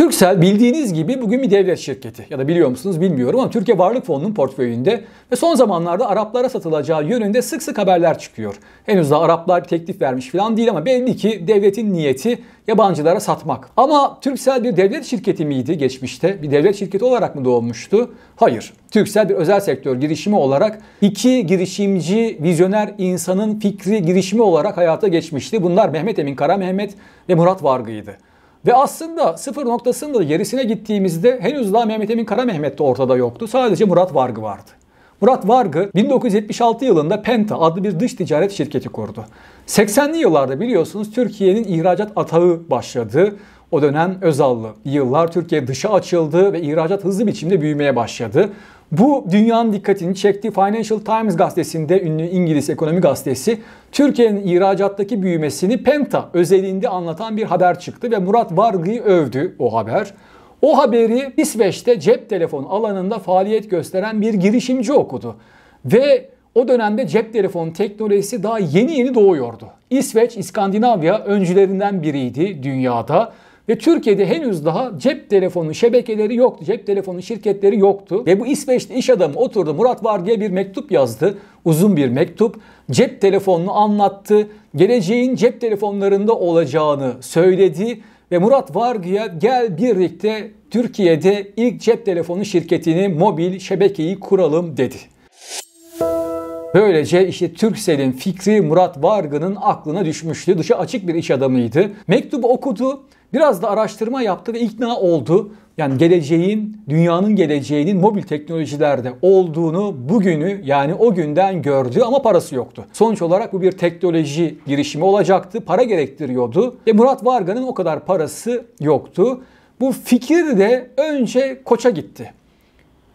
Türksel bildiğiniz gibi bugün bir devlet şirketi ya da biliyor musunuz bilmiyorum ama Türkiye Varlık Fonu'nun portföyünde ve son zamanlarda Araplara satılacağı yönünde sık sık haberler çıkıyor. Henüz daha Araplar teklif vermiş falan değil ama belli ki devletin niyeti yabancılara satmak. Ama Türksel bir devlet şirketi miydi geçmişte? Bir devlet şirketi olarak mı doğmuştu? Hayır. Türksel bir özel sektör girişimi olarak iki girişimci, vizyoner insanın fikri girişimi olarak hayata geçmişti. Bunlar Mehmet Emin Kara Mehmet ve Murat Vargı'ydı. Ve aslında sıfır noktasında da gerisine gittiğimizde henüz daha Mehmet Emin Kara Mehmet de ortada yoktu. Sadece Murat Vargı vardı. Murat Vargı 1976 yılında Penta adlı bir dış ticaret şirketi kurdu. 80'li yıllarda biliyorsunuz Türkiye'nin ihracat atağı başladı. O dönem Özallı yıllar Türkiye dışa açıldı ve ihracat hızlı biçimde büyümeye başladı. Bu dünyanın dikkatini çekti. Financial Times gazetesinde ünlü İngiliz ekonomi gazetesi Türkiye'nin ihracattaki büyümesini Penta özelinde anlatan bir haber çıktı ve Murat Vargı'yı övdü o haber. O haberi İsveç'te cep telefonu alanında faaliyet gösteren bir girişimci okudu. Ve o dönemde cep telefonu teknolojisi daha yeni yeni doğuyordu. İsveç, İskandinavya öncülerinden biriydi dünyada ve Türkiye'de henüz daha cep telefonu şebekeleri yoktu. Cep telefonu şirketleri yoktu. Ve bu İsveçli iş adamı oturdu Murat Var diye bir mektup yazdı. Uzun bir mektup. Cep telefonunu anlattı. Geleceğin cep telefonlarında olacağını söyledi. Ve Murat Vargı'ya gel birlikte Türkiye'de ilk cep telefonu şirketini mobil şebekeyi kuralım dedi. Böylece işte Türksel'in fikri Murat Vargı'nın aklına düşmüştü. Dışa açık bir iş adamıydı. Mektubu okudu. Biraz da araştırma yaptı ve ikna oldu. Yani geleceğin, dünyanın geleceğinin mobil teknolojilerde olduğunu bugünü yani o günden gördü ama parası yoktu. Sonuç olarak bu bir teknoloji girişimi olacaktı. Para gerektiriyordu. Ve Murat Varga'nın o kadar parası yoktu. Bu fikir de önce Koç'a gitti.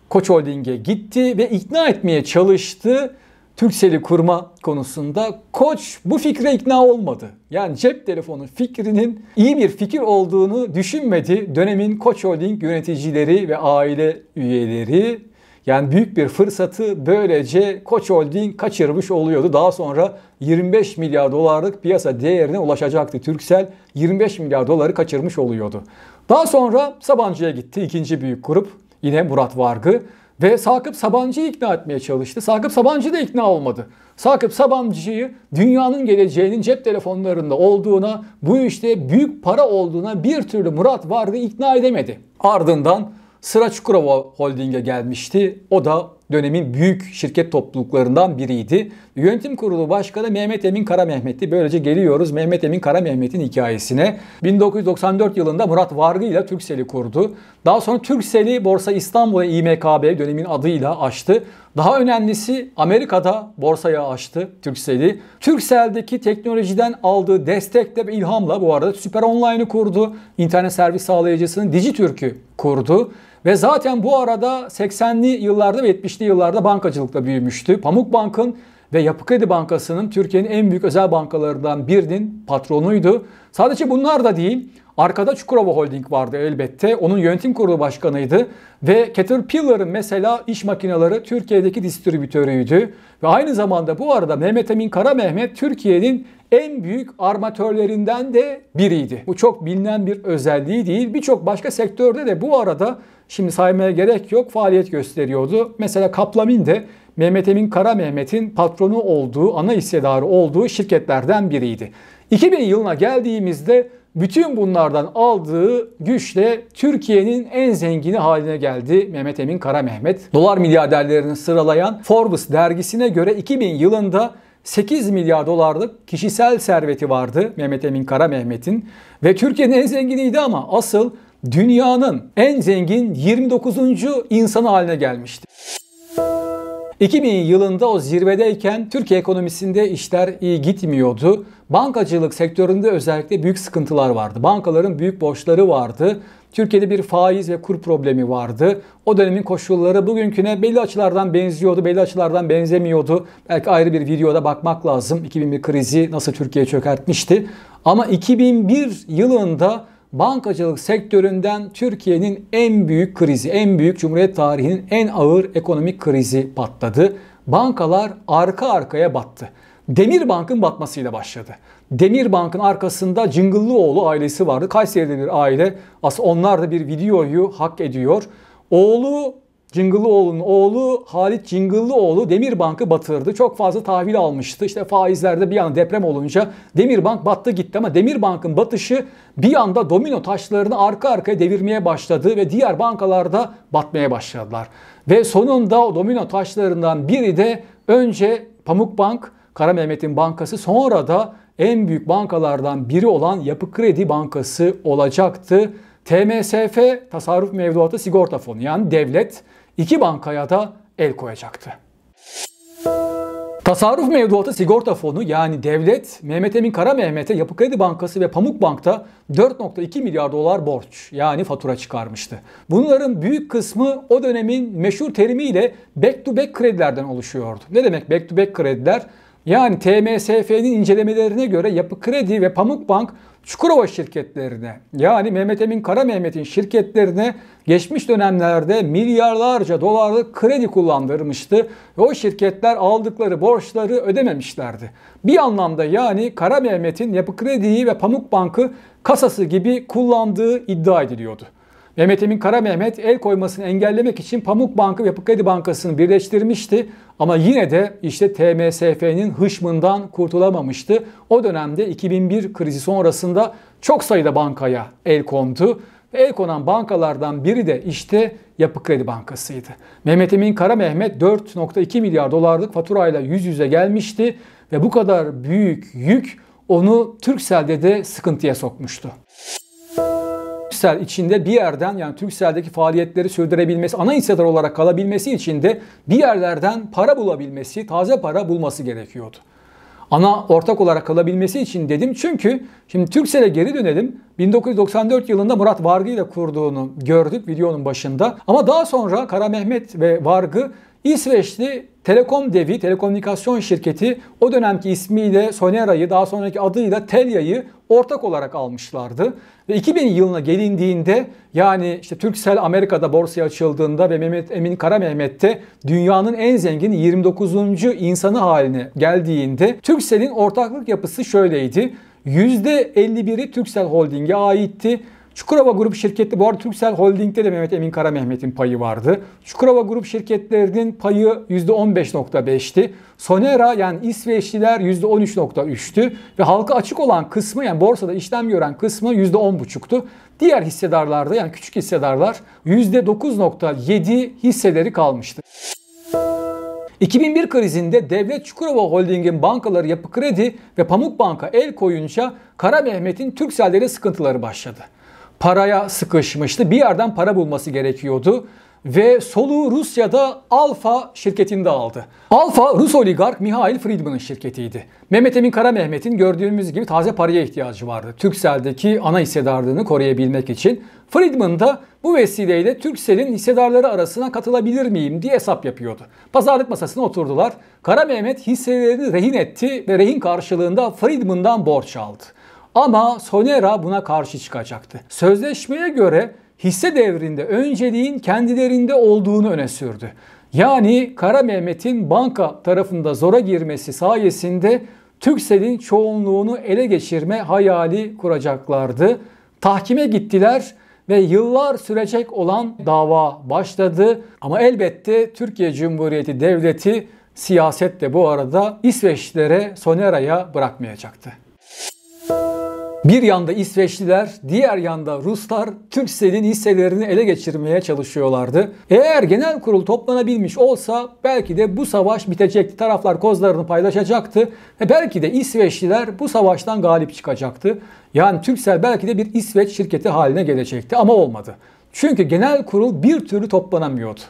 Koç Holding'e gitti ve ikna etmeye çalıştı. Türkcell'i kurma konusunda Koç bu fikre ikna olmadı. Yani cep telefonu fikrinin iyi bir fikir olduğunu düşünmedi dönemin Koç Holding yöneticileri ve aile üyeleri. Yani büyük bir fırsatı böylece Koç Holding kaçırmış oluyordu. Daha sonra 25 milyar dolarlık piyasa değerine ulaşacaktı. Türksel 25 milyar doları kaçırmış oluyordu. Daha sonra Sabancı'ya gitti ikinci büyük grup. Yine Murat Vargı. Ve Sakıp Sabancı'yı ikna etmeye çalıştı. Sakıp Sabancı da ikna olmadı. Sakıp Sabancı'yı dünyanın geleceğinin cep telefonlarında olduğuna, bu işte büyük para olduğuna bir türlü Murat Vargı ikna edemedi. Ardından sıra Çukurova Holding'e gelmişti. O da dönemin büyük şirket topluluklarından biriydi. Yönetim Kurulu Başkanı Mehmet Emin Kara Mehmet'ti. Böylece geliyoruz Mehmet Emin Kara Mehmet'in hikayesine. 1994 yılında Murat Vargı ile Türksel'i kurdu. Daha sonra Türksel'i Borsa İstanbul'a İMKB dönemin adıyla açtı. Daha önemlisi Amerika'da borsaya açtı Türksel'i. Türksel'deki teknolojiden aldığı destekle ve ilhamla bu arada Süper Online'ı kurdu. İnternet servis sağlayıcısının Dijitürk'ü kurdu. Ve zaten bu arada 80'li yıllarda ve 70'li yıllarda bankacılıkta büyümüştü. Pamuk Bank'ın ve Yapı Kredi Bankası'nın Türkiye'nin en büyük özel bankalarından birinin patronuydu. Sadece bunlar da değil, arkada Çukurova Holding vardı elbette. Onun yönetim kurulu başkanıydı ve Caterpillar'ın mesela iş makineleri Türkiye'deki distribütörüydü. Ve aynı zamanda bu arada Mehmet Emin Kara Mehmet Türkiye'nin en büyük armatörlerinden de biriydi. Bu çok bilinen bir özelliği değil. Birçok başka sektörde de bu arada Şimdi saymaya gerek yok faaliyet gösteriyordu. Mesela Kaplamin de Mehmet Emin Kara Mehmet'in patronu olduğu, ana hissedarı olduğu şirketlerden biriydi. 2000 yılına geldiğimizde bütün bunlardan aldığı güçle Türkiye'nin en zengini haline geldi Mehmet Emin Kara Mehmet. Dolar milyarderlerini sıralayan Forbes dergisine göre 2000 yılında 8 milyar dolarlık kişisel serveti vardı Mehmet Emin Kara Mehmet'in ve Türkiye'nin en zenginiydi ama asıl dünyanın en zengin 29. insanı haline gelmişti. 2000 yılında o zirvedeyken Türkiye ekonomisinde işler iyi gitmiyordu. Bankacılık sektöründe özellikle büyük sıkıntılar vardı. Bankaların büyük borçları vardı. Türkiye'de bir faiz ve kur problemi vardı. O dönemin koşulları bugünküne belli açılardan benziyordu, belli açılardan benzemiyordu. Belki ayrı bir videoda bakmak lazım. 2001 krizi nasıl Türkiye çökertmişti. Ama 2001 yılında bankacılık sektöründen Türkiye'nin en büyük krizi, en büyük Cumhuriyet tarihinin en ağır ekonomik krizi patladı. Bankalar arka arkaya battı. Demir Bank'ın batmasıyla başladı. Demir Bank'ın arkasında Cıngıllıoğlu ailesi vardı. Kayseri'de bir aile. Aslında onlar da bir videoyu hak ediyor. Oğlu Cıngılıoğlu'nun oğlu Halit Cıngılıoğlu Demirbank'ı batırdı. Çok fazla tahvil almıştı. İşte faizlerde bir anda deprem olunca Demirbank battı gitti ama Demirbank'ın batışı bir anda domino taşlarını arka arkaya devirmeye başladı ve diğer bankalarda batmaya başladılar. Ve sonunda o domino taşlarından biri de önce Pamukbank, Bank, Kara Mehmet'in bankası sonra da en büyük bankalardan biri olan Yapı Kredi Bankası olacaktı. TMSF Tasarruf Mevduatı Sigorta Fonu yani devlet iki bankaya da el koyacaktı. Tasarruf mevduatı sigorta fonu yani devlet Mehmet Emin Kara Mehmet'e Yapı Kredi Bankası ve Pamuk Bank'ta 4.2 milyar dolar borç yani fatura çıkarmıştı. Bunların büyük kısmı o dönemin meşhur terimiyle back to back kredilerden oluşuyordu. Ne demek back to back krediler? Yani TMSF'nin incelemelerine göre Yapı Kredi ve Pamukbank Çukurova şirketlerine yani Mehmet Emin Kara Mehmet'in şirketlerine geçmiş dönemlerde milyarlarca dolarlık kredi kullandırmıştı ve o şirketler aldıkları borçları ödememişlerdi. Bir anlamda yani Kara Mehmet'in Yapı Kredi'yi ve Pamuk Bank'ı kasası gibi kullandığı iddia ediliyordu. Mehmet Emin Kara Mehmet el koymasını engellemek için Pamuk bankı ve Kredi Bankası'nı birleştirmişti. Ama yine de işte TMSF'nin hışmından kurtulamamıştı. O dönemde 2001 krizi sonrasında çok sayıda bankaya el kondu. El konan bankalardan biri de işte Yapı Kredi Bankası'ydı. Mehmet Emin Kara Mehmet 4.2 milyar dolarlık faturayla yüz yüze gelmişti ve bu kadar büyük yük onu Türksel'de de sıkıntıya sokmuştu. Türksel içinde bir yerden yani Türksel'deki faaliyetleri sürdürebilmesi, ana hissedar olarak kalabilmesi için de bir yerlerden para bulabilmesi, taze para bulması gerekiyordu. Ana ortak olarak kalabilmesi için dedim çünkü şimdi Türksel'e geri dönelim. 1994 yılında Murat Vargı ile kurduğunu gördük videonun başında. Ama daha sonra Kara Mehmet ve Vargı İsveçli telekom devi, telekomünikasyon şirketi o dönemki ismiyle Sonera'yı daha sonraki adıyla Telia'yı ortak olarak almışlardı. Ve 2000 yılına gelindiğinde yani işte Turkcell Amerika'da borsaya açıldığında ve Mehmet Emin Kara Mehmet de dünyanın en zengin 29. insanı haline geldiğinde Turkcell'in ortaklık yapısı şöyleydi. %51'i Turkcell Holding'e aitti. Çukurova Grup şirketi, bu arada Türksel Holding'de de Mehmet Emin Kara Mehmet'in payı vardı. Çukurova Grup şirketlerinin payı %15.5'ti. Sonera yani İsveçliler %13.3'tü ve halka açık olan kısmı yani borsada işlem gören kısmı %10.5'tu. Diğer hissedarlarda yani küçük hissedarlar %9.7 hisseleri kalmıştı. 2001 krizinde Devlet Çukurova Holding'in bankaları Yapı Kredi ve Pamuk Banka el koyunca Kara Mehmet'in Türksel'lere sıkıntıları başladı paraya sıkışmıştı. Bir yerden para bulması gerekiyordu ve soluğu Rusya'da Alfa şirketinde aldı. Alfa Rus oligark Mihail Friedman'ın şirketiydi. Mehmet Emin Kara Mehmet'in gördüğümüz gibi taze paraya ihtiyacı vardı. Türksel'deki ana hissedarlığını koruyabilmek için. Friedman da bu vesileyle Türksel'in hissedarları arasına katılabilir miyim diye hesap yapıyordu. Pazarlık masasına oturdular. Kara Mehmet hisselerini rehin etti ve rehin karşılığında Friedman'dan borç aldı. Ama Sonera buna karşı çıkacaktı. Sözleşmeye göre hisse devrinde önceliğin kendilerinde olduğunu öne sürdü. Yani Kara Mehmet'in banka tarafında zora girmesi sayesinde Türksel'in çoğunluğunu ele geçirme hayali kuracaklardı. Tahkime gittiler ve yıllar sürecek olan dava başladı. Ama elbette Türkiye Cumhuriyeti Devleti siyaset de bu arada İsveçlilere Sonera'ya bırakmayacaktı. Bir yanda İsveçliler, diğer yanda Ruslar Türkcell'in hisselerini ele geçirmeye çalışıyorlardı. Eğer genel kurul toplanabilmiş olsa belki de bu savaş bitecekti. Taraflar kozlarını paylaşacaktı ve belki de İsveçliler bu savaştan galip çıkacaktı. Yani Türkcell belki de bir İsveç şirketi haline gelecekti ama olmadı. Çünkü genel kurul bir türlü toplanamıyordu.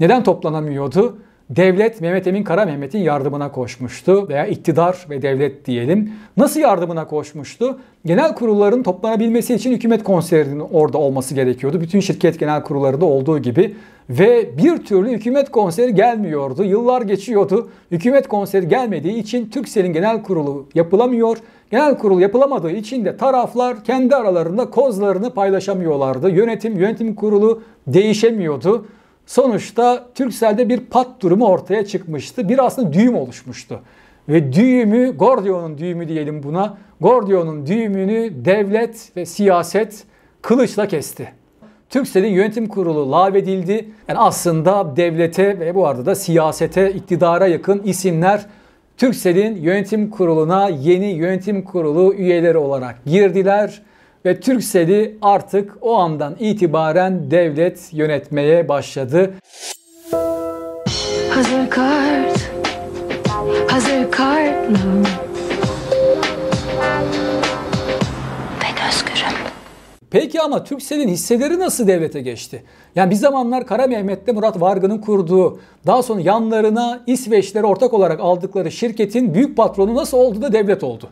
Neden toplanamıyordu? devlet Mehmet Emin Kara Mehmet'in yardımına koşmuştu veya iktidar ve devlet diyelim. Nasıl yardımına koşmuştu? Genel kurulların toplanabilmesi için hükümet konserinin orada olması gerekiyordu. Bütün şirket genel kurulları da olduğu gibi ve bir türlü hükümet konseri gelmiyordu. Yıllar geçiyordu. Hükümet konseri gelmediği için Türksel'in genel kurulu yapılamıyor. Genel kurul yapılamadığı için de taraflar kendi aralarında kozlarını paylaşamıyorlardı. Yönetim, yönetim kurulu değişemiyordu. Sonuçta Türksel'de bir pat durumu ortaya çıkmıştı. Bir aslında düğüm oluşmuştu. Ve düğümü, Gordion'un düğümü diyelim buna. Gordion'un düğümünü devlet ve siyaset kılıçla kesti. Türksel'in yönetim kurulu lağvedildi. Yani aslında devlete ve bu arada da siyasete, iktidara yakın isimler Türksel'in yönetim kuruluna yeni yönetim kurulu üyeleri olarak girdiler ve Türksel'i artık o andan itibaren devlet yönetmeye başladı. Hazır kart, hazır kart Peki ama Türkcellin hisseleri nasıl devlete geçti? Yani bir zamanlar Kara Mehmet'te Murat Vargı'nın kurduğu, daha sonra yanlarına İsveçleri ortak olarak aldıkları şirketin büyük patronu nasıl oldu da devlet oldu?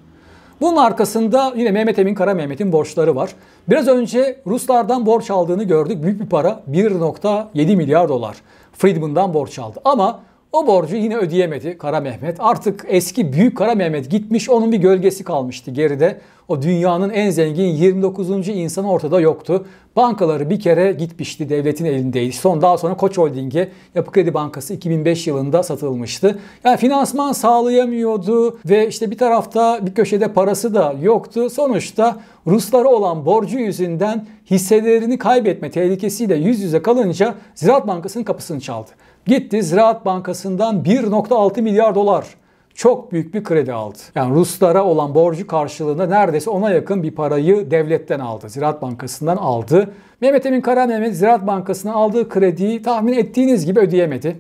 Bunun arkasında yine Mehmet Emin Kara Mehmet'in borçları var. Biraz önce Ruslardan borç aldığını gördük. Büyük bir para 1.7 milyar dolar. Friedman'dan borç aldı. Ama o borcu yine ödeyemedi Kara Mehmet. Artık eski Büyük Kara Mehmet gitmiş onun bir gölgesi kalmıştı geride. O dünyanın en zengin 29. insanı ortada yoktu. Bankaları bir kere gitmişti devletin elindeydi. Son daha sonra Koç Holding'e Yapı Kredi Bankası 2005 yılında satılmıştı. Yani finansman sağlayamıyordu ve işte bir tarafta bir köşede parası da yoktu. Sonuçta Ruslara olan borcu yüzünden hisselerini kaybetme tehlikesiyle yüz yüze kalınca Ziraat Bankası'nın kapısını çaldı. Gitti Ziraat Bankası'ndan 1.6 milyar dolar çok büyük bir kredi aldı. Yani Ruslara olan borcu karşılığında neredeyse ona yakın bir parayı devletten aldı. Ziraat Bankası'ndan aldı. Mehmet Emin Kara Ziraat Bankası'na aldığı krediyi tahmin ettiğiniz gibi ödeyemedi.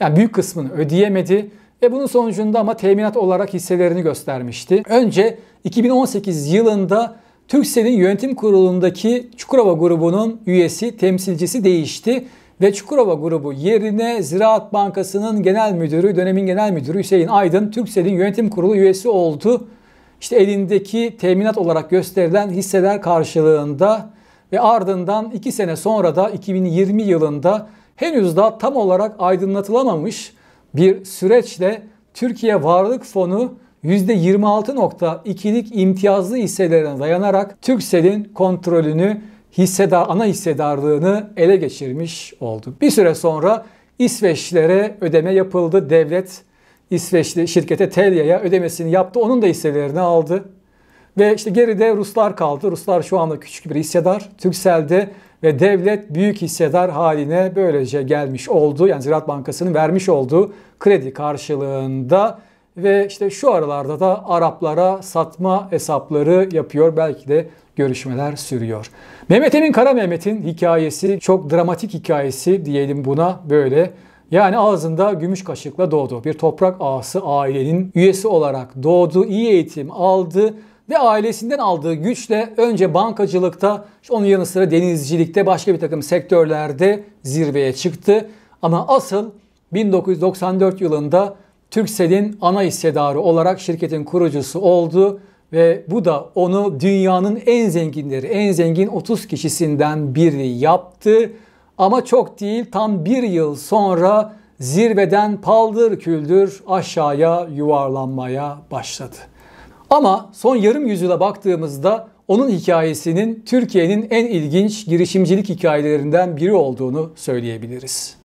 Yani büyük kısmını ödeyemedi ve bunun sonucunda ama teminat olarak hisselerini göstermişti. Önce 2018 yılında Türksel'in yönetim kurulundaki Çukurova grubunun üyesi, temsilcisi değişti ve Çukurova grubu yerine Ziraat Bankası'nın genel müdürü, dönemin genel müdürü Hüseyin Aydın, Türksel'in yönetim kurulu üyesi oldu. İşte elindeki teminat olarak gösterilen hisseler karşılığında ve ardından 2 sene sonra da 2020 yılında henüz daha tam olarak aydınlatılamamış bir süreçle Türkiye Varlık Fonu %26.2'lik imtiyazlı hisselerine dayanarak Türksel'in kontrolünü hissedar, ana hissedarlığını ele geçirmiş oldu. Bir süre sonra İsveçlere ödeme yapıldı. Devlet İsveçli şirkete Telia'ya ödemesini yaptı. Onun da hisselerini aldı. Ve işte geride Ruslar kaldı. Ruslar şu anda küçük bir hissedar. Türksel'de ve devlet büyük hissedar haline böylece gelmiş oldu. Yani Ziraat Bankası'nın vermiş olduğu kredi karşılığında ve işte şu aralarda da Araplara satma hesapları yapıyor. Belki de görüşmeler sürüyor. Mehmet Emin Kara Mehmet'in hikayesi çok dramatik hikayesi diyelim buna böyle. Yani ağzında gümüş kaşıkla doğdu. Bir toprak ağası ailenin üyesi olarak doğdu, iyi eğitim aldı ve ailesinden aldığı güçle önce bankacılıkta, onun yanı sıra denizcilikte, başka bir takım sektörlerde zirveye çıktı. Ama asıl 1994 yılında Türksel'in ana hissedarı olarak şirketin kurucusu oldu ve bu da onu dünyanın en zenginleri, en zengin 30 kişisinden biri yaptı. Ama çok değil tam bir yıl sonra zirveden paldır küldür aşağıya yuvarlanmaya başladı. Ama son yarım yüzyıla baktığımızda onun hikayesinin Türkiye'nin en ilginç girişimcilik hikayelerinden biri olduğunu söyleyebiliriz.